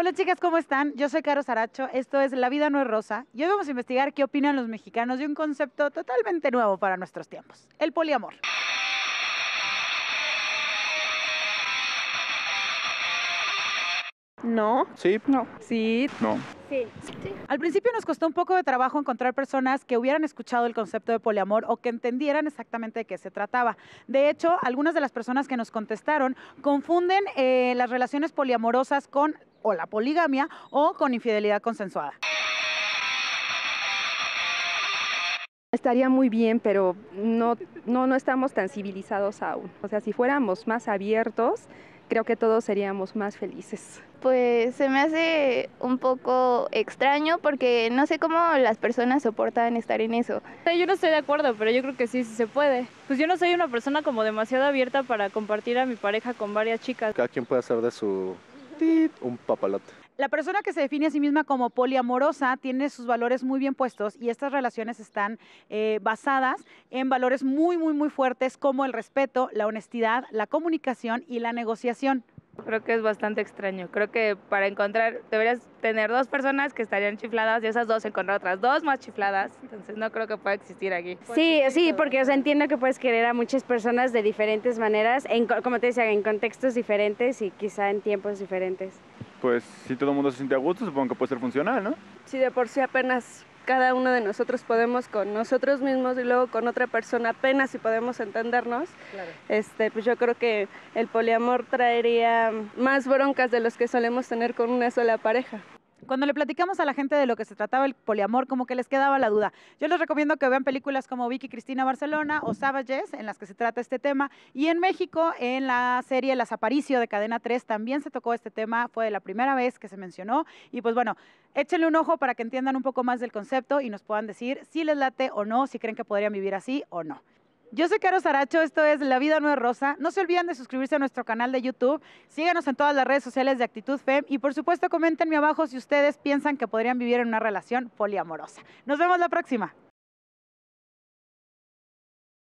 Hola chicas, ¿cómo están? Yo soy Caro Saracho, esto es La vida no es rosa y hoy vamos a investigar qué opinan los mexicanos de un concepto totalmente nuevo para nuestros tiempos, el poliamor. No. Sí. No. Sí. No. Sí. Al principio nos costó un poco de trabajo encontrar personas que hubieran escuchado el concepto de poliamor o que entendieran exactamente de qué se trataba. De hecho, algunas de las personas que nos contestaron confunden eh, las relaciones poliamorosas con o la poligamia o con infidelidad consensuada. Estaría muy bien, pero no, no, no, estamos tan civilizados aún. O sea, si fuéramos más abiertos, creo que todos seríamos más felices. Pues se me hace un poco extraño porque no sé cómo las personas soportan estar en eso. Yo no estoy de acuerdo, pero yo creo que sí, sí se puede. Pues yo no soy una persona como demasiado abierta para compartir a mi pareja con varias chicas. Cada quien puede hacer de su un papalote. La persona que se define a sí misma como poliamorosa tiene sus valores muy bien puestos y estas relaciones están eh, basadas en valores muy, muy, muy fuertes como el respeto, la honestidad, la comunicación y la negociación. Creo que es bastante extraño. Creo que para encontrar, deberías tener dos personas que estarían chifladas y esas dos encontrar otras dos más chifladas. Entonces no creo que pueda existir aquí. Sí, sí, porque entiendo que puedes querer a muchas personas de diferentes maneras, como te decía, en contextos diferentes y quizá en tiempos diferentes pues si todo el mundo se siente a gusto, supongo que puede ser funcional, ¿no? Si de por sí apenas cada uno de nosotros podemos con nosotros mismos y luego con otra persona apenas si podemos entendernos, este, pues yo creo que el poliamor traería más broncas de los que solemos tener con una sola pareja cuando le platicamos a la gente de lo que se trataba el poliamor, como que les quedaba la duda. Yo les recomiendo que vean películas como Vicky Cristina Barcelona o Savages, en las que se trata este tema. Y en México, en la serie Las Aparicio de Cadena 3, también se tocó este tema. Fue la primera vez que se mencionó. Y pues bueno, échenle un ojo para que entiendan un poco más del concepto y nos puedan decir si les late o no, si creen que podrían vivir así o no. Yo soy Caro Saracho, esto es La Vida No es Rosa. No se olviden de suscribirse a nuestro canal de YouTube, síganos en todas las redes sociales de Actitud FEM y por supuesto coméntenme abajo si ustedes piensan que podrían vivir en una relación poliamorosa. Nos vemos la próxima.